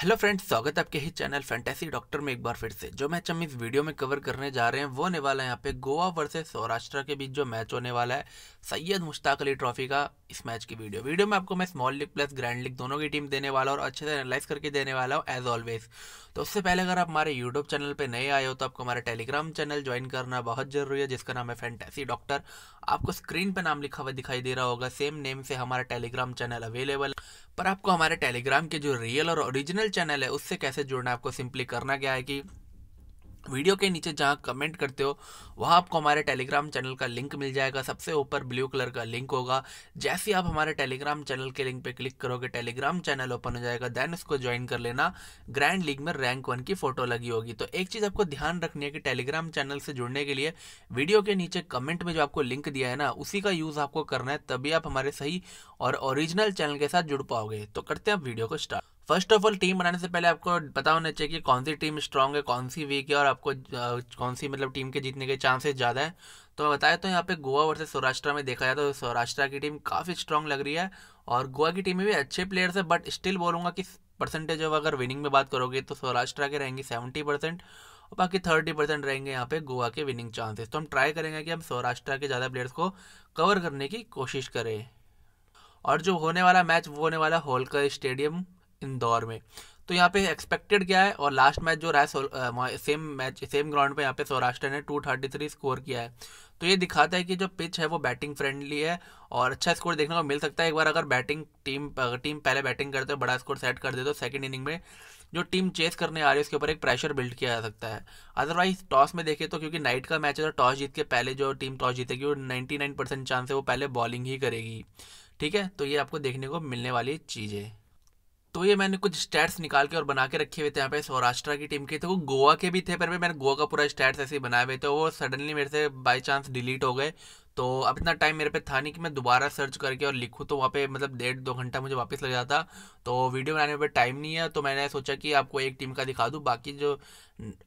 hello friends स्वागत है आपके ही चैनल फैंटेसी डॉक्टर में एक बार फिर से जो मैच हम इस वीडियो में कवर करने जा रहे हैं वो होने वाला है यहाँ पे गोवा वर्सेस सौराष्ट्र के बीच जो मैच होने वाला है सैयद मुश्ताक अली ट्रॉफी का इस मैच की वीडियो वीडियो में आपको मैं small league plus grand league दोनों की टीम देने वाला और अच्छे से एनालाइज करके देने वाला हूँ एज ऑलवेज तो उससे पहले अगर आप हमारे यूट्यूब चैनल पर नए आए हो तो आपको हमारा टेलीग्राम चैनल ज्वाइन करना बहुत जरूरी है जिसका नाम है फैंटेसी डॉक्टर आपको स्क्रीन पर नाम लिखा हुआ दिखाई दे रहा होगा सेम नेम से हमारा टेलीग्राम चैनल अवेलेबल पर आपको हमारे टेलीग्राम के जो रियल और ओरिजिनल चैनल है उससे कैसे जुड़ना है आपको सिंपली करना क्या है कि वीडियो के नीचे जहाँ कमेंट करते हो वहाँ आपको हमारे टेलीग्राम चैनल का लिंक मिल जाएगा सबसे ऊपर ब्लू कलर का लिंक होगा जैसे आप हमारे टेलीग्राम चैनल के लिंक पे क्लिक करोगे टेलीग्राम चैनल ओपन हो जाएगा देन इसको ज्वाइन कर लेना ग्रैंड लीग में रैंक वन की फ़ोटो लगी होगी तो एक चीज़ आपको ध्यान रखनी है कि टेलीग्राम चैनल से जुड़ने के लिए वीडियो के नीचे कमेंट में जो आपको लिंक दिया है ना उसी का यूज़ आपको करना है तभी आप हमारे सही और ओरिजिनल चैनल के साथ जुड़ पाओगे तो करते हैं आप वीडियो को start first of all team बनाने से पहले आपको पता होना चाहिए कि कौन सी टीम स्ट्रांग है कौन सी वीक है और आपको कौन सी मतलब टीम के जीतने के चांसेस ज़्यादा है तो बताया तो यहाँ पे गोवा वर्सेस सौराष्ट्र में देखा जाए तो सौराष्ट्र की टीम काफ़ी स्ट्रांग लग रही है और गोवा की टीम में भी अच्छे प्लेयर्स हैं बट स्टिल बोलूँगा कि परसेंटेज ऑफ अगर विनिंग में बात करोगे तो सौराष्ट्र के रहेंगे सेवेंटी परसेंट और बाकी थर्टी परसेंट रहेंगे यहाँ पे गोवा के विनिंग चांसेस तो हम ट्राई करेंगे कि हम सौराष्ट्र के ज़्यादा प्लेयर्स को कवर करने की कोशिश करें और जो होने वाला मैच वो होने वाला होलकर स्टेडियम इंदौर में तो यहाँ पे एक्सपेक्टेड क्या है और लास्ट मैच जो रहा है सेम मैच सेम ग्राउंड पे यहाँ पे सौराष्ट्र ने 233 स्कोर किया है तो ये दिखाता है कि जो पिच है वो बैटिंग फ्रेंडली है और अच्छा स्कोर देखने को मिल सकता है एक बार अगर बैटिंग टीम टीम पहले बैटिंग करते हो बड़ा स्कोर सेट कर दे तो सेकेंड इनिंग में जो टीम चेस करने आ रही है उसके ऊपर एक प्रेशर बिल्ड किया जा सकता है अदरवाइज टॉस में देखें तो क्योंकि नाइट का मैच है तो टॉस जीत के पहले जो टीम टॉस जीतेगी वो नाइन्टी चांस है वो पहले बॉलिंग ही करेगी ठीक है तो ये आपको देखने को मिलने वाली चीज़ है तो ये मैंने कुछ स्टैट्स निकाल के और बना के रखे हुए थे यहाँ पे सौराष्ट्र की टीम के तो वो गोवा के भी थे पर मैंने गोवा का पूरा स्टैट्स ऐसे ही बनाए हुए थे वो सडनली मेरे से बाई चांस डिलीट हो गए तो अब इतना टाइम मेरे पे था नहीं कि मैं दोबारा सर्च करके और लिखूँ तो वहाँ पे मतलब डेढ़ दो घंटा मुझे वापस लग जाता तो वीडियो बनाने में टाइम नहीं है तो मैंने सोचा कि आपको एक टीम का दिखा दूँ बाकी जो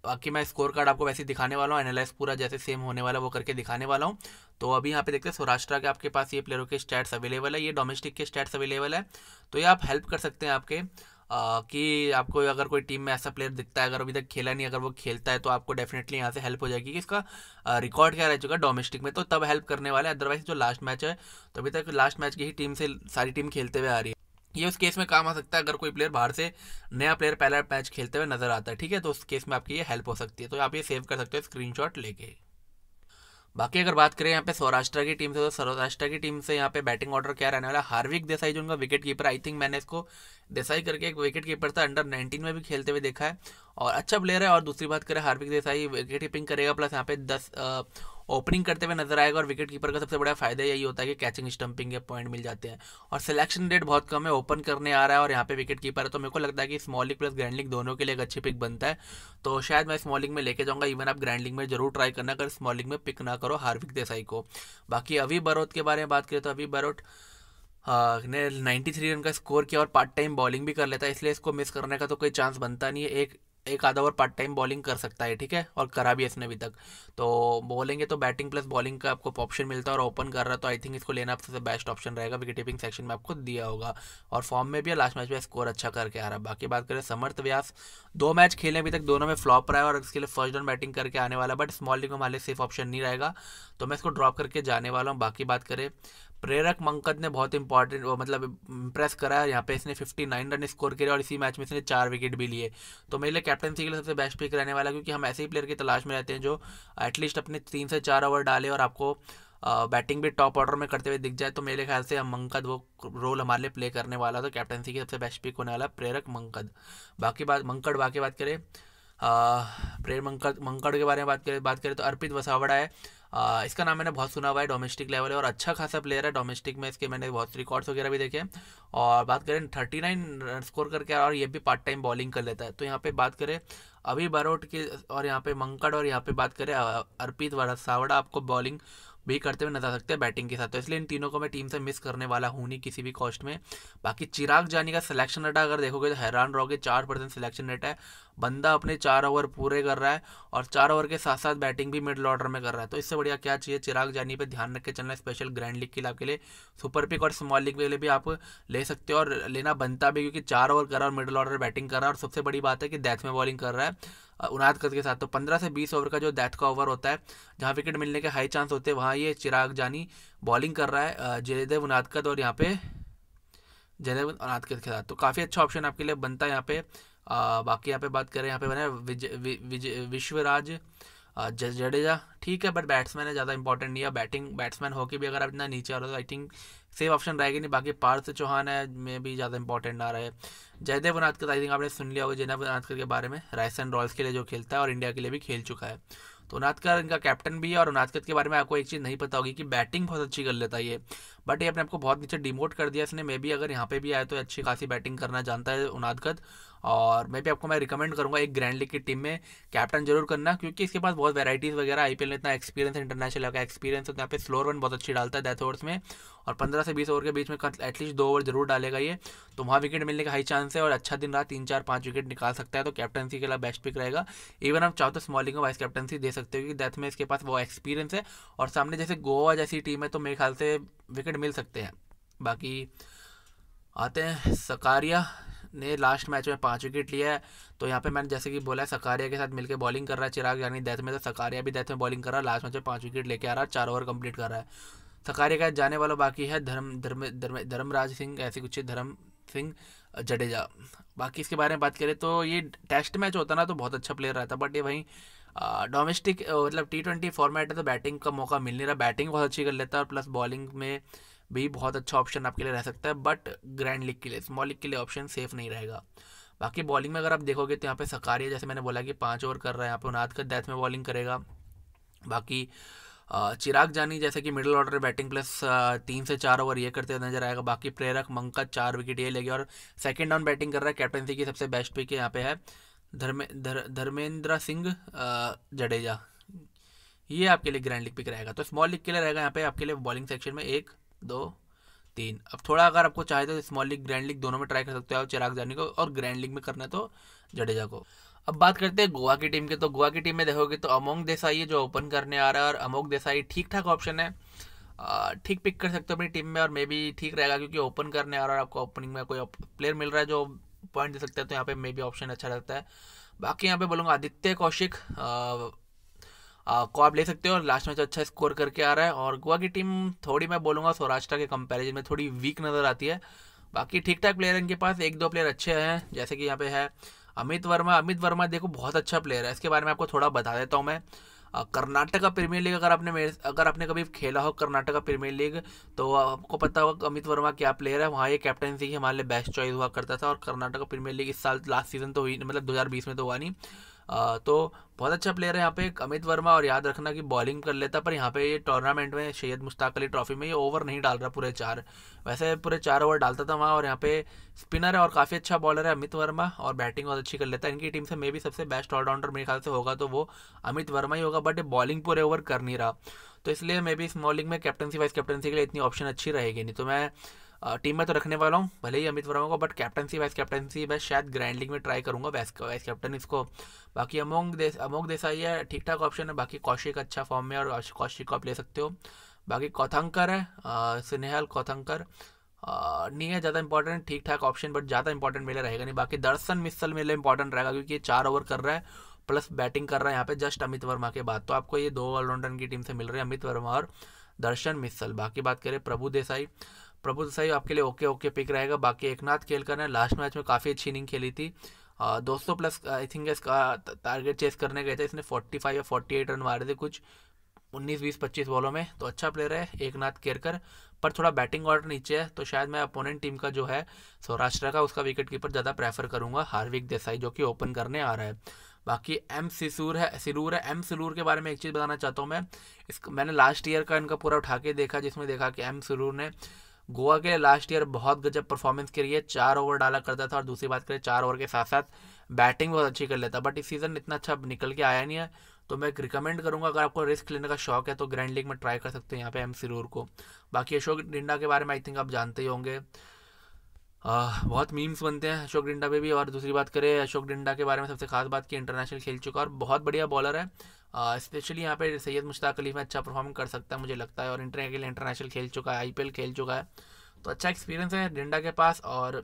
बाकी मैं स्कोर कार्ड आपको वैसे दिखाने वाला हूँ एनालाइज पूरा जैसे सेम होने वाला वो करके दिखाने वाला हूँ तो अभी यहाँ पे देखते हैं सौराष्ट्र के आपके पास ये प्लेयरों के स्टैट्स अवेलेबल है ये डोमेस्टिक के स्टैट्स अवेलेबल है तो ये आप हेल्प कर सकते हैं आपके कि आपको अगर कोई टीम में ऐसा प्लेयर दिखता है अगर अभी तक खेला नहीं अगर वो खेलता है तो आपको डेफिनेटली यहाँ से हेल्प हो जाएगी कि इसका रिकॉर्ड क्या रह चुका है डोमेस्टिक में तो तब हेल्प करने वाले अदरवाइज जो लास्ट मैच है तो अभी तक लास्ट मैच की ही टीम से सारी टीम खेलते हुए आ रही है ये उस केस में काम आ सकता है अगर कोई प्लेयर बाहर से नया प्लेयर पहला मैच खेलते हुए नजर आता है ठीक है तो उस केस में आपकी ये हेल्प हो सकती है तो आप ये सेव कर सकते हो स्क्रीनशॉट लेके बाकी अगर बात करें यहाँ पे सौराष्ट्र की टीम से तो सौराष्ट्र की टीम से यहाँ पे बैटिंग ऑर्डर क्या रहने वाला हार्विक देसाई जो उनका विकेट कीपर आई थिंक मैंने इसको देसाई करके एक विकेट कीपर था अंडर 19 में भी खेलते हुए देखा है और अच्छा प्लेयर है और दूसरी बात करें हार्विक देसाई विकेट कीपिंग करेगा प्लस यहाँ पे दस ओपनिंग करते हुए नजर आएगा और विकेट कीपर का सबसे बड़ा फायदा यही होता है कि कैचिंग स्टंपिंग के पॉइंट मिल जाते हैं और सिलेक्शन रेट बहुत कम है ओपन करने आ रहा है और यहाँ पे विकेट कीपर है तो मेरे को लगता है कि स्मॉलिंग प्लस ग्रैंड दोनों के लिए एक अच्छी पिक बनता है तो शायद मैं स्मॉलिंग में लेके जाऊँगा इवन आप ग्रैंड में जरूर ट्राई करना अगर स्मॉलिंग में पिक ना करो हार्विक देसाई को बाकी अभी बरोट के बारे में बात करें तो अभी बरोट ने 93 रन का स्कोर किया और पार्ट टाइम बॉलिंग भी कर लेता है इसलिए इसको मिस करने का तो कोई चांस बनता नहीं है एक एक आधा ओवर पार्ट टाइम बॉलिंग कर सकता है ठीक है और करा भी इसने अभी तक तो बोलेंगे तो बैटिंग प्लस बॉलिंग का आपको ऑप्शन मिलता है और ओपन कर रहा है तो आई थिंक इसको लेना सबसे बेस्ट ऑप्शन रहेगा विकेट कीपिंग सेक्शन में आपको दिया होगा और फॉर्म में भी लास्ट मैच में स्कोर अच्छा करके आ रहा है बाकी बात करें समर्थ व्यास दो मैच खेले अभी तक दोनों में फ्लॉप रहा है और इसके लिए फर्स्ट डाउन बैटिंग करके आने वाला बट स्मॉल लीग में हमारे सेफ ऑप्शन नहीं रहेगा तो मैं इसको ड्रॉप करके जाने वाला हूँ बाकी बात करें प्रेरक मंकद ने बहुत इंपॉर्टेंट मतलब इम्प्रेस करा यहाँ पे इसने 59 रन स्कोर किया और इसी मैच में इसने चार विकेट भी लिए तो मेरे लिए कैप्टनसी के लिए सबसे बेस्ट पिक रहने वाला क्योंकि हम ऐसे ही प्लेयर की तलाश में रहते हैं जो एटलीस्ट अपने तीन से चार ओवर डाले और आपको बैटिंग भी टॉप ऑर्डर में करते हुए दिख जाए तो मेरे ख्याल से हम मंकद वो रोल हमारे लिए प्ले करने वाला तो कैप्टनसी की सबसे बेस्ट पिक होने वाला प्रेरक मंकद बाकी बात मंकड़ बाकी बात करें प्रेर मंकड़ मंकड़ के बारे में बात करें बात करें तो अर्पित वसावड़ा है इसका नाम मैंने बहुत सुना हुआ है डोमेस्टिक लेवल है और अच्छा खासा प्लेयर है डोमेस्टिक में इसके मैंने बहुत रिकॉर्ड्स वगैरह भी देखे और बात करें थर्टी नाइन रन स्कोर करके और ये भी पार्ट टाइम बॉलिंग कर लेता है तो यहाँ पे बात करें अभी बरोट के और यहाँ पे मंकड़ और यहाँ पे बात करें अर्पित सावड़ा आपको बॉलिंग भी करते हुए नजर आ सकते हैं बैटिंग के साथ तो इसलिए इन तीनों को मैं टीम से मिस करने वाला हूँ नहीं किसी भी कॉस्ट में बाकी चिराग जानी का सिलेक्शन रेटा अगर देखोगे तो हैरान रहोगे चार परसेंट सिलेक्शन रेट है बंदा अपने चार ओवर पूरे कर रहा है और चार ओवर के साथ साथ बैटिंग भी मिडल ऑर्डर में कर रहा है तो इससे बढ़िया क्या चाहिए चिराग जानी पे ध्यान रख के चलना स्पेशल ग्रैंड लीग के लिए आपके लिए सुपर पिक और स्मॉल लीग के लिए भी आप ले सकते हो और लेना बनता भी क्योंकि चार ओवर कर रहा है और मिडिल ऑर्डर बैटिंग कर रहा है और सबसे बड़ी बात है कि डेथ में बॉलिंग कर रहा है कद के साथ तो पंद्रह से बीस ओवर का जो डेथ का ओवर होता है जहाँ विकेट मिलने के हाई चांस होते हैं वहाँ ये चिराग जानी बॉलिंग कर रहा है जयदेव उनादकद और यहाँ पे जयदेव उनादकद के साथ तो काफ़ी अच्छा ऑप्शन आपके लिए बनता है यहाँ पे बाकी यहाँ पे बात करें यहाँ पे बने विश्वराज जडेजा ठीक है बट बैट्समैन है ज़्यादा इंपॉर्टेंट नहीं है बैटिंग बैट्समैन होके भी अगर आप इतना नीचे आ रहे हो तो आई थिंक सेफ ऑप्शन रहेगी नहीं बाकी पार्थ चौहान है में भी ज़्यादा इंपॉर्टेंट ना रहे जयदेव अनाथकर आई थिंक आपने सुन लिया होगा जयदेव अनाथकर के बारे में राजस्थान रॉयल्स के लिए जो खेलता है और इंडिया के लिए भी खेल चुका है तो उनाथकर इनका कैप्टन भी है और उनाथकर के बारे में आपको एक चीज़ नहीं पता होगी कि बैटिंग बहुत अच्छी कर लेता है ये बट ये अपने आपको बहुत नीचे डिमोट कर दिया इसने मे भी अगर यहाँ पे भी आए तो अच्छी खासी बैटिंग करना जानता है उनादगत और मे भी आपको मैं रिकमेंड करूँगा एक ग्रैंड लीग की टीम में कैप्टन जरूर करना क्योंकि इसके पास बहुत वैराइटीज़ वगैरह आई में इतना एक्सपीरियंस है इंटरनेशनल का एक्सपीरियंस है तो यहाँ पे स्लोर रन बहुत अच्छी डालता है डेथ ओवर्स में और पंद्रह से बीस ओवर के बीच में एटलीस्ट दो ओवर जरूर डालेगा ये तो वहाँ विकेट मिलने का हाई चांस है और अच्छा दिन रहा तीन चार पाँच विकेट निकाल सकता है तो कैप्टनसी के लिए बेस्ट पिक रहेगा इवन आप चाहो तो स्मॉलिंग को वाइस कैप्टनसी दे सकते हो कि डेथ में इसके पास वो एक्सपीरियंस है और सामने जैसे गोवा जैसी टीम है तो मेरे ख्याल से विकेट मिल सकते हैं बाकी आते हैं सकारिया ने लास्ट मैच में पाँच विकेट लिया है तो यहाँ पे मैंने जैसे कि बोला है सकारिया के साथ मिलकर बॉलिंग कर रहा है चिराग यानी डेथ में तो सकारिया भी डेथ में बॉलिंग कर रहा है लास्ट मैच में पाँच विकेट लेके आ रहा है चार ओवर कंप्लीट कर रहा है सकारिया का जाने वाला बाकी है धर्म धर्म धर्म धर्मराज सिंह ऐसे कुछ धर्म सिंह जडेजा बाकी इसके बारे में बात करें तो ये टेस्ट मैच होता ना तो बहुत अच्छा प्लेयर रहता बट ये वहीं डोमेस्टिक मतलब टी ट्वेंटी फॉर्मेट है तो बैटिंग का मौका मिल नहीं रहा बैटिंग बहुत अच्छी कर लेता है और प्लस बॉलिंग में भी बहुत अच्छा ऑप्शन आपके लिए रह सकता है बट ग्रैंड लीग के लिए स्मॉल लीग के लिए ऑप्शन सेफ नहीं रहेगा बाकी बॉलिंग में अगर आप देखोगे तो यहाँ पे सकारिया जैसे मैंने बोला कि पाँच ओवर कर रहा है यहाँ पे उनाद का डेथ में बॉलिंग करेगा बाकी चिराग जानी जैसे कि मिडिल ऑर्डर बैटिंग प्लस तीन से चार ओवर ये करते हुए नजर आएगा बाकी प्रेरक मंका चार विकेट ये लेगी और सेकेंड डाउन बैटिंग कर रहा है कैप्टनसी की सबसे बेस्ट पिक यहाँ पे है धर्मे धर्मेंद्र सिंह जडेजा ये आपके लिए ग्रैंड लीग पिक रहेगा तो स्मॉल लीग के लिए रहेगा यहाँ पे आपके लिए बॉलिंग सेक्शन में एक दो तीन अब थोड़ा अगर आपको चाहे तो स्मॉल लीग ग्रैंड लीग दोनों में ट्राई कर सकते हो चिराग जानी को और ग्रैंड लीग में करना है तो जडेजा को अब बात करते हैं गोवा की टीम की तो गोवा की टीम में देखोगे तो अमोंग देसाई है जो ओपन करने आ रहा है और अमोंग देसाई ठीक ठाक ऑप्शन है ठीक पिक कर सकते हो अपनी टीम में और मे भी ठीक रहेगा क्योंकि ओपन करने आ रहा है आपको ओपनिंग में कोई प्लेयर मिल रहा है जो पॉइंट दे सकता है तो यहाँ पे मे भी ऑप्शन अच्छा रहता है बाकी यहाँ पे बोलूँगा आदित्य कौशिक को आप ले सकते हो और लास्ट मैच अच्छा स्कोर करके आ रहा है और गोवा की टीम थोड़ी मैं बोलूँगा सौराष्ट्र के कंपेरिजन में थोड़ी वीक नज़र आती है बाकी ठीक ठाक प्लेयर इनके पास एक दो प्लेयर अच्छे हैं जैसे कि यहाँ पे है अमित वर्मा अमित वर्मा देखो बहुत अच्छा प्लेयर है इसके बारे में आपको थोड़ा बता देता हूँ मैं कर्नाटक का प्रीमियर लीग अगर आपने अगर आपने कभी खेला हो कर्नाटक का प्रीमियर लीग तो आपको पता होगा अमित वर्मा क्या प्लेयर है वहाँ ये कैप्टनसी हमारे लिए बेस्ट चॉइस हुआ करता था और कर्नाटक का प्रीमियर लीग इस साल लास्ट सीजन तो हुई मतलब 2020 में तो हुआ नहीं तो बहुत अच्छा प्लेयर है यहाँ पे अमित वर्मा और याद रखना कि बॉलिंग कर लेता पर यहाँ पे ये टूर्नामेंट में सैयद मुश्ताक अली ट्रॉफी में ये ओवर नहीं डाल रहा पूरे चार वैसे पूरे चार ओवर डालता था वहाँ और यहाँ पे स्पिनर है और काफ़ी अच्छा बॉलर है अमित वर्मा और बैटिंग बहुत अच्छी कर लेता है इनकी टीम से मे भी सबसे बेस्ट ऑलराउंडर मेरे ख्याल से होगा तो वो अमित वर्मा ही होगा बट बॉलिंग पूरे ओवर कर नहीं रहा तो इसलिए मे भी इस बॉलिंग में कैप्टनसी वाइस कैप्टनसी के लिए इतनी ऑप्शन अच्छी रहेगी नहीं तो मैं टीम में तो रखने वाला हूँ भले ही अमित वर्मा को बट कैप्टनसी वाइस कैप्टनसी मैं शायद ग्रैंड लीग में ट्राई करूँगा वैस वाइस कैप्टन इसको बाकी अमोंग देस अमोंग देसाई है ठीक ठाक ऑप्शन है बाकी कौशिक अच्छा फॉर्म में और कौशिक को आप ले सकते हो बाकी कौथंकर है स्नेहल कौथंकर नहीं है ज़्यादा इंपॉर्टेंट ठीक ठाक ऑप्शन बट ज़्यादा इंपॉर्टेंट मेले रहेगा नहीं बाकी दर्शन मिसल मेले इंपॉर्टेंट रहेगा क्योंकि ये चार ओवर कर रहा है प्लस बैटिंग कर रहा है यहाँ पे जस्ट अमित वर्मा के बाद तो आपको ये दो ऑलराउंडर की टीम से मिल रही है अमित वर्मा और दर्शन मिसल बाकी बात करें प्रभु देसाई प्रभु देसाई तो आपके लिए ओके ओके पिक रहेगा बाकी एक नाथ खेलकर ने लास्ट मैच में काफ़ी अच्छी इनिंग खेली थी दो सौ प्लस आई थिंक इसका टारगेट चेस करने गए थे इसने फोर्टी फाइव या फोर्टी एट रन मारे थे कुछ उन्नीस बीस पच्चीस बॉलों में तो अच्छा प्लेयर है एक नाथ केरकर पर थोड़ा बैटिंग ऑर्डर नीचे है तो शायद मैं अपोनेंट टीम का जो है सौराष्ट्र का उसका विकेट कीपर ज़्यादा प्रेफर करूंगा हार्विक देसाई जो कि ओपन करने आ रहा है बाकी एम सिसूर है सिलूर है एम सिलूर के बारे में एक चीज़ बताना चाहता हूँ मैं इस मैंने लास्ट ईयर का इनका पूरा उठा के देखा जिसमें देखा कि एम सिलूर ने गोवा के लिए लास्ट ईयर बहुत गजब परफॉर्मेंस के लिए चार ओवर डाला करता था और दूसरी बात करें चार ओवर के साथ साथ बैटिंग बहुत अच्छी कर लेता बट इस सीज़न इतना अच्छा निकल के आया नहीं है तो मैं रिकमेंड करूंगा अगर आपको रिस्क लेने का शौक है तो ग्रैंड लीग में ट्राई कर सकते हैं यहाँ पे एम सिरूर को बाकी अशोक डिंडा के बारे में आई थिंक आप जानते ही होंगे आ, बहुत मीम्स बनते हैं अशोक डिंडा पे भी और दूसरी बात करें अशोक डिंडा के बारे में सबसे खास बात की इंटरनेशनल खेल चुका और बहुत बढ़िया बॉलर है स्पेशली यहाँ पे सैयद मुश्ताक अली में अच्छा परफॉर्म कर सकता है मुझे लगता है और इंटर के लिए इंटरनेशनल खेल चुका है आईपीएल खेल चुका है तो अच्छा एक्सपीरियंस है डिंडा के पास और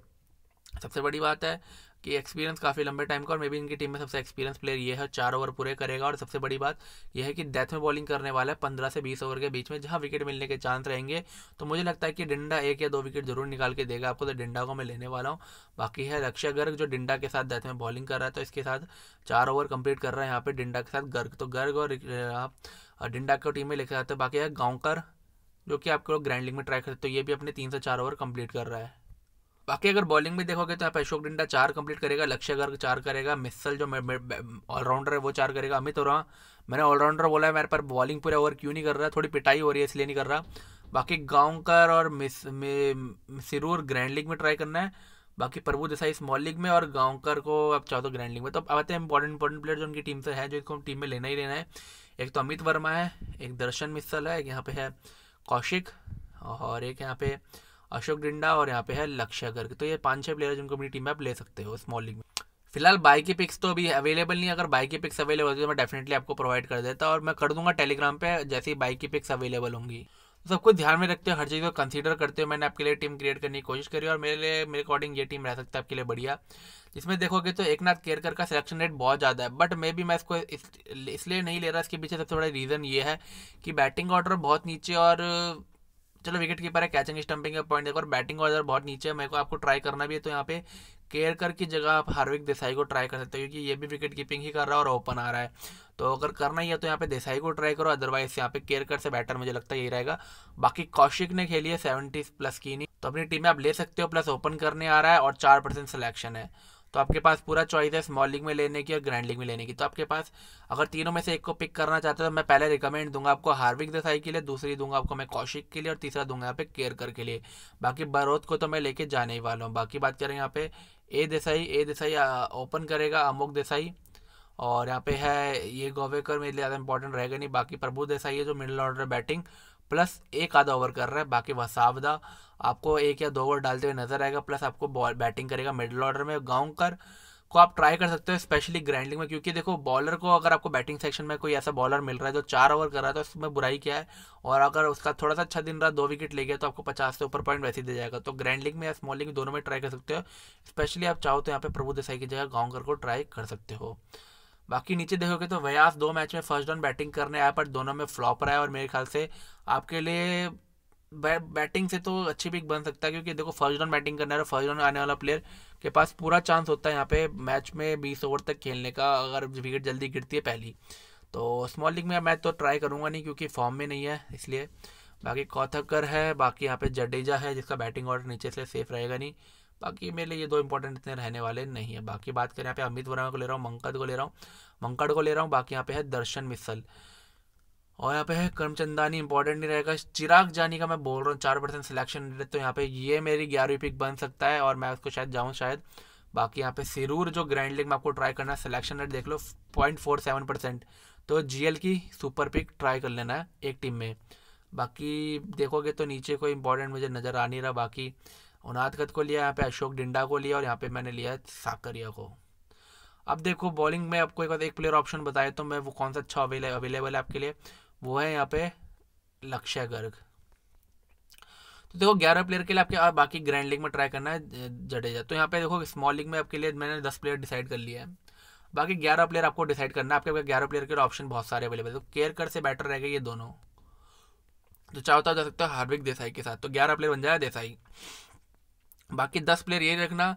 सबसे बड़ी बात है कि एक्सपीरियंस काफ़ी लंबे टाइम का और मे बी इनकी टीम में सबसे एक्सपीरियंस प्लेयर ये है चार ओवर पूरे करेगा और सबसे बड़ी बात यह है कि डेथ में बॉलिंग करने वाला है पंद्रह से बीस ओवर के बीच में जहाँ विकेट मिलने के चांस रहेंगे तो मुझे लगता है कि डिंडा एक या दो विकेट जरूर निकाल के देगा आपको तो डिंडा को मैं लेने वाला हूँ बाकी है रक्षा गर्ग जो डिंडा के साथ डेथ में बॉलिंग कर रहा है तो इसके साथ चार ओवर कंप्लीट कर रहा है यहाँ पर डिंडा के साथ गर्ग तो गर्ग और डिंडा को टीम में लेकर आते हैं बाकी है गाँवकर जो कि आपके लोग ग्रैंड लीग में ट्राई करते तो ये भी अपने तीन से चार ओवर कंप्लीट कर रहा है बाकी अगर बॉलिंग में देखोगे तो यहाँ अशोक डिंडा चार कंप्लीट करेगा लक्ष्य गर्ग चार करेगा मिसल जो ऑलराउंडर है वो चार करेगा अमित और हाँ, मैंने ऑलराउंडर बोला है मेरे पर बॉलिंग पूरा ओवर क्यों नहीं कर रहा थोड़ी पिटाई हो रही है इसलिए नहीं कर रहा बाकी गांवकर और मिस सिरूर ग्रैंड लीग में ट्राई करना है बाकी प्रभु देसाई स्मॉल लीग में और गांवकर को आप चाहो तो ग्रैंड लीग में तो अब आते हैं इंपॉर्टेंट इंपॉर्टेंट प्लेयर जो उनकी टीम से है जो इसको टीम में लेना ही लेना है एक तो अमित वर्मा है एक दर्शन मिसल है एक यहाँ पे है कौशिक और एक यहाँ पे अशोक डिंडा और यहाँ पे है लक्ष्य गर्ग तो ये पांच छह प्लेयर जिनको अपनी टीम में आप ले सकते हो स्मॉल लीग में फिलहाल बाई की पिक्स तो अभी अवेलेबल नहीं अगर बाई की पिक्स अवेलेबल होती तो मैं डेफिनेटली आपको प्रोवाइड कर देता और मैं कर दूंगा टेलीग्राम पे जैसे ही बाई की पिक्स अवेलेबल होंगी तो सब कुछ ध्यान में रखते हो हर चीज़ को कंसीडर करते हो मैंने आपके लिए टीम क्रिएट करने की कोशिश करी और मेरे लिए मेरे अकॉर्डिंग ये टीम रह सकता है आपके लिए बढ़िया इसमें देखोगे तो एक नाथ केरकर का सिलेक्शन रेट बहुत ज़्यादा है बट मे बी मैं इसको इस, इसलिए नहीं ले रहा इसके पीछे सबसे बड़ा रीज़न ये है कि बैटिंग ऑर्डर बहुत नीचे और चलो विकेट कीपर है कैचिंग स्टंपिंग का पॉइंट देखो और बैटिंग ऑर्डर बहुत नीचे है मेरे को आपको ट्राई करना भी है तो यहाँ पे केयरकर की जगह आप हार्विक देसाई को ट्राई कर सकते हो क्योंकि ये भी विकेट कीपिंग ही कर रहा है और ओपन आ रहा है तो अगर करना ही है तो यहाँ पे देसाई को ट्राई करो अदरवाइज यहाँ पे केयरकर से बैटर मुझे लगता है यही रहेगा बाकी कौशिक ने खेली है सेवेंटी प्लस की नहीं तो अपनी टीम में आप ले सकते हो प्लस ओपन करने आ रहा है और चार परसेंट सिलेक्शन है तो आपके पास पूरा चॉइस है स्मॉल लीग में लेने की और ग्रैंड लीग में लेने की तो आपके पास अगर तीनों में से एक को पिक करना चाहते हो तो मैं पहले रिकमेंड दूंगा आपको हार्विक देसाई के लिए दूसरी दूंगा आपको मैं कौशिक के लिए और तीसरा दूंगा यहाँ पे केयरकर के लिए बाकी बरोध को तो मैं लेके जाने ही वाला हूँ बाकी बात करें यहाँ पे A Desai A Desai open करेगा अमोक देसाई और यहाँ पे है ये गोवेकर मेरे लिए ज़्यादा इंपॉर्टेंट रहेगा नहीं बाकी प्रभु देसाई है जो मिडिल ऑर्डर बैटिंग प्लस एक आधा ओवर कर रहा है बाकी वसावदा आपको एक या दो ओवर डालते हुए नजर आएगा प्लस आपको बॉल बैटिंग करेगा मिडिल ऑर्डर में गांवकर को आप ट्राई कर सकते हो स्पेशली ग्रैंड में क्योंकि देखो बॉलर को अगर आपको बैटिंग सेक्शन में कोई ऐसा बॉलर मिल रहा है जो चार ओवर कर रहा है तो उसमें बुराई क्या है और अगर उसका थोड़ा सा अच्छा दिन रहा दो विकेट ले गया तो आपको पचास से ऊपर पॉइंट वैसे ही दे जाएगा तो ग्रैंड में या स्मॉल लीग दोनों में ट्राई कर सकते हो स्पेशली आप चाहो तो यहाँ पे प्रभु देसाई की जगह गाँवकर को ट्राई कर सकते हो बाकी नीचे देखोगे तो व्यास दो मैच में फर्स्ट डाउन बैटिंग करने आया पर दोनों में फ्लॉप रहा है और मेरे ख्याल से आपके लिए बैटिंग से तो अच्छी पिक बन सकता है क्योंकि देखो फर्स्ट रन बैटिंग करना है फर्स्ट रन आने वाला प्लेयर के पास पूरा चांस होता है यहाँ पे मैच में बीस ओवर तक खेलने का अगर विकेट जल्दी गिरती है पहली तो स्मॉल लीग में मैं तो ट्राई करूँगा नहीं क्योंकि फॉर्म में नहीं है इसलिए बाकी कौथकर है बाकी यहाँ पे जडेजा है जिसका बैटिंग ऑर्डर नीचे से सेफ रहेगा नहीं बाकी मेरे लिए ये दो इंपॉर्टेंट इतने रहने वाले नहीं है बाकी बात करें यहाँ पे अमित वर्मा को ले रहा हूँ मंकद को ले रहा हूँ मंकड़ को ले रहा हूँ बाकी यहाँ पे है दर्शन मिसल और यहाँ पे है करमचंदानी इंपॉर्टेंट नहीं रहेगा चिराग जानी का मैं बोल रहा हूँ चार परसेंट सिलेक्शन रेट तो यहाँ पे ये मेरी ग्यारहवीं पिक बन सकता है और मैं उसको शायद जाऊँ शायद बाकी यहाँ पे सिरूर जो ग्रैंड लीग में आपको ट्राई करना है सिलेक्शन रेट देख लो पॉइंट फोर सेवन परसेंट तो जीएल की सुपर पिक ट्राई कर लेना है एक टीम में बाकी देखोगे तो नीचे कोई इंपॉर्टेंट मुझे नज़र आ नहीं रहा बाकी उनादगत को लिया यहाँ पे अशोक डिंडा को लिया और यहाँ पे मैंने लिया साकरिया को अब देखो बॉलिंग में आपको एक बार एक प्लेयर ऑप्शन बताया तो मैं वो कौन सा अच्छा अवेलेबल है आपके लिए वो है यहाँ पे लक्ष्य गर्ग तो देखो ग्यारह प्लेयर के लिए आपके और बाकी ग्रैंड लीग में ट्राई करना है जडेजा तो यहाँ पे देखो स्मॉल लीग में आपके लिए मैंने दस प्लेयर डिसाइड कर लिया है बाकी ग्यारह प्लेयर आपको डिसाइड करना है आपके पास ग्यारह प्लेयर के ऑप्शन बहुत सारे अवेलेबल तो केयर कर से बेटर रहेगा ये दोनों तो तो जा सकता है हार्दिक देसाई के साथ तो ग्यारह प्लेयर बन जाएगा देसाई बाकी दस प्लेयर ये रखना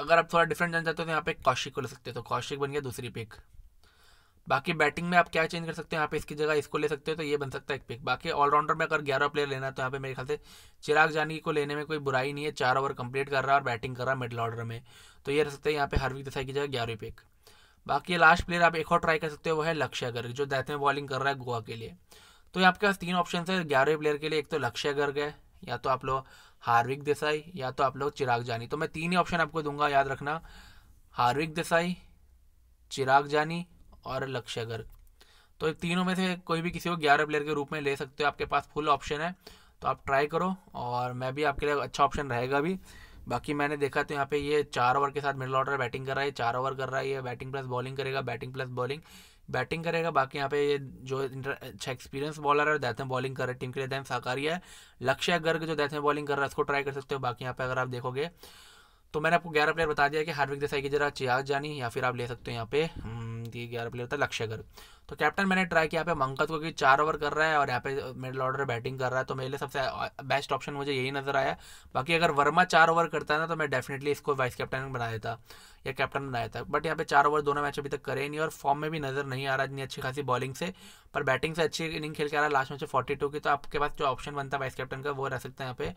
अगर आप थोड़ा डिफरेंट जान चाहते हो तो यहाँ पे कौशिक को ले सकते हो तो कौशिक बन गया दूसरी पिक बाकी बैटिंग में आप क्या चेंज कर सकते हो यहाँ पे इसकी जगह इसको ले सकते हो तो ये बन सकता है एक पिक बाकी ऑलराउंडर में अगर ग्यारह प्लेयर लेना है तो यहाँ पे मेरे ख्याल से चिराग जानी को लेने में कोई बुराई नहीं है चार ओवर कंप्लीट कर रहा है और बैटिंग कर रहा है मिडिल ऑर्डर में तो ये रह सकते हैं यहाँ पे हार्विक देसाई की जगह ग्यारह पिक बाकी लास्ट प्लेयर आप एक और ट्राई कर सकते हो वो है लक्ष्य गर्ग जो डेथ में बॉलिंग कर रहा है गोवा के लिए तो ये आपके पास तीन ऑप्शन है ग्यारह प्लेयर के लिए एक तो लक्ष्य गर्ग है या तो आप लोग हार्विक देसाई या तो आप लोग चिराग जानी तो मैं तीन ही ऑप्शन आपको दूंगा याद रखना हार्विक देसाई चिराग जानी और लक्ष्य गर्ग तो तीनों में से कोई भी किसी को ग्यारह प्लेयर के रूप में ले सकते हो आपके पास फुल ऑप्शन है तो आप ट्राई करो और मैं भी आपके लिए अच्छा ऑप्शन रहेगा भी बाकी मैंने देखा तो यहाँ पे ये चार ओवर के साथ मिडल ऑर्डर बैटिंग कर रहा है चार ओवर कर रहा है ये बैटिंग प्लस बॉलिंग करेगा बैटिंग प्लस बॉलिंग बैटिंग करेगा बाकी यहाँ पे ये जो अच्छा एक्सपीरियंस बॉलर है दैथम बॉलिंग कर रहे टीम के लिए दैन साकारी है लक्ष्य गर्ग जो दैथम बॉलिंग कर रहा है उसको ट्राई कर सकते हो बाकी यहाँ पे अगर आप देखोगे तो मैंने आपको ग्यारह प्लेयर बता दिया कि हार्विक देसाई की जरा चियाज जानी या फिर आप ले सकते हो यहाँ पे हम्म, ये ग्यारह प्लेयर था लक्ष्य तो कैप्टन मैंने ट्राई किया पे मंकत को क्योंकि चार ओवर कर रहा है और यहाँ पे मिडल ऑर्डर बैटिंग कर रहा है तो मेरे लिए सबसे बेस्ट ऑप्शन मुझे यही नज़र आया बाकी अगर वर्मा चार ओवर करता है ना तो मैं डेफिनेटली इसको वाइस कैप्टन बना देता या कैप्टन बनाया था बट यहाँ पे चार ओवर दोनों मैच अभी तक करे नहीं और फॉर्म में भी नजर नहीं आ रहा इतनी अच्छी खासी बॉलिंग से पर बैटिंग से अच्छी इनिंग खेल के आ रहा लास्ट मैच फोर्टी टू की तो आपके पास जो ऑप्शन बनता है वाइस कैप्टन का वो रह सकता है यहाँ पे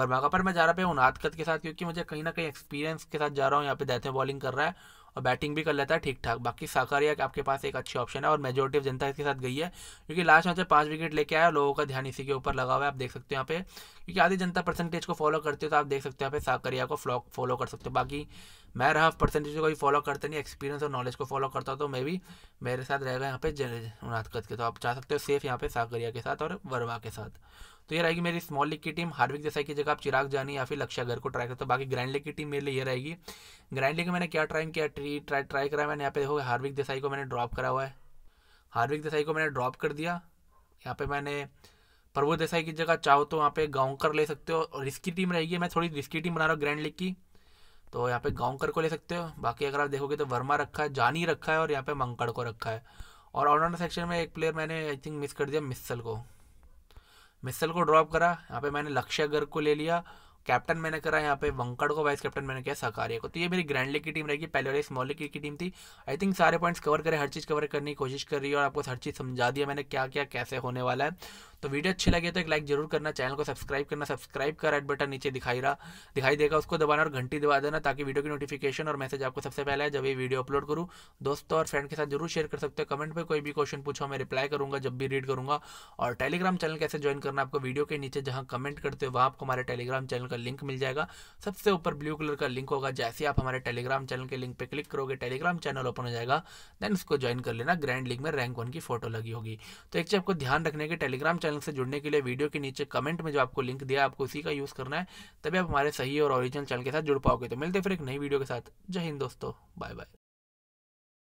वर्मा का पर मैं जा रहा पे उनादकत के साथ क्योंकि मुझे कहीं ना कहीं एक्सपीरियंस के साथ जा रहा हूँ यहाँ पे देते बॉलिंग कर रहा है और बैटिंग भी कर लेता है ठीक ठाक बाकी साकारिया आपके पास एक अच्छी ऑप्शन है और मेजोरिटी ऑफ जनता इसके साथ गई है क्योंकि लास्ट मैच में पाँच विकेट लेके आया लोगों का ध्यान इसी के ऊपर लगा हुआ है आप देख सकते हो यहाँ पे क्योंकि आधी जनता परसेंटेज को फॉलो करते हो तो आप देख सकते हो यहाँ पे साकारिया को फ्लॉक फॉलो कर सकते हो बाकी मैं रहा परसेंटेज को भी फॉलो करते नहीं एक्सपीरियंस और नॉलेज को फॉलो करता हूँ तो मैं भी मेरे साथ रहेगा यहाँ पे उनादकत के तो आप चाह सकते हो सेफ यहाँ पे साकरिया के साथ और वर्मा के साथ तो ये रहेगी मेरी स्मॉल लीग की टीम हार्विक जैसा की जगह आप चिराग जानी या फिर लक्ष्य घर को ट्राई करते हो बाकी ग्रैंड लीग की टीम मेरे लिए ये रहेगी ग्रैंड लीग में मैंने क्या ट्राई किया ट्री ट्राई ट्राई करा मैंने यहाँ पे देखो हार्विक देसाई को मैंने ड्रॉप करा हुआ है हार्विक देसाई को मैंने ड्रॉप कर दिया यहाँ पे मैंने प्रभु देसाई की जगह चाहो तो वहाँ पे गांवकर ले सकते हो और रिस्की टीम रहेगी मैं थोड़ी रिस्की टीम बना रहा हूँ ग्रैंड लीग की तो यहाँ पे गांवकर को ले सकते हो बाकी अगर आप देखोगे तो वर्मा रखा है जानी रखा है और यहाँ पे मंकड़ को रखा है और ऑलराउंडर सेक्शन में एक प्लेयर मैंने आई थिंक मिस कर दिया मिसल को मिसल को ड्रॉप करा यहाँ पे मैंने लक्ष्य गर्ग को ले लिया कैप्टन मैंने करा यहाँ पे वंकड़ को वाइस कैप्टन मैंने किया सकारिया को तो ये मेरी ग्रैंड लीग की टीम रहेगी पहले वाली स्मॉल लीग की टीम थी आई थिंक सारे पॉइंट्स कवर करें हर चीज़ कवर करने की कोशिश कर रही है और आपको हर चीज़ समझा दिया मैंने क्या क्या कैसे होने वाला है तो वीडियो अच्छी लगे तो एक लाइक जरूर करना चैनल को सब्सक्राइब करना सब्सक्राइब कर रेड बटन नीचे दिखाई रहा दिखाई देगा उसको दबाना और घंटी दबा देना ताकि वीडियो की नोटिफिकेशन और मैसेज आपको सबसे पहले है जब ये वीडियो अपलोड करूँ दोस्तों और फ्रेंड के साथ जरूर शेयर कर सकते हो कमेंट पर कोई भी क्वेश्चन पूछो मैं रिप्लाई करूँगा जब भी रीड करूँगा और टेलीग्राम चैनल कैसे ज्वाइन करना आपको वीडियो के नीचे जहाँ कमेंट करते हो वहाँ आपको हमारे टेलीग्राम चैनल का लिंक मिल जाएगा सबसे ऊपर ब्लू कलर का लिंक होगा जैसे आप हमारे टेलीग्राम चैनल के लिंक पर क्लिक करोगे टेलीग्राम चैनल ओपन हो जाएगा देन उसको ज्वाइन कर लेना ग्रैंड लीग में रैंक वन की फोटो लगी होगी तो एक चीज आपको ध्यान रखने के टेलीग्राम चैनल से जुड़ने के लिए वीडियो के नीचे कमेंट में जो आपको लिंक दिया आपको उसी का यूज़ करना है तभी आप हमारे सही और ओरिजिनल चैनल के साथ जुड़ पाओगे तो मिलते फिर एक नई वीडियो के साथ जय हिंद दोस्तों बाय बाय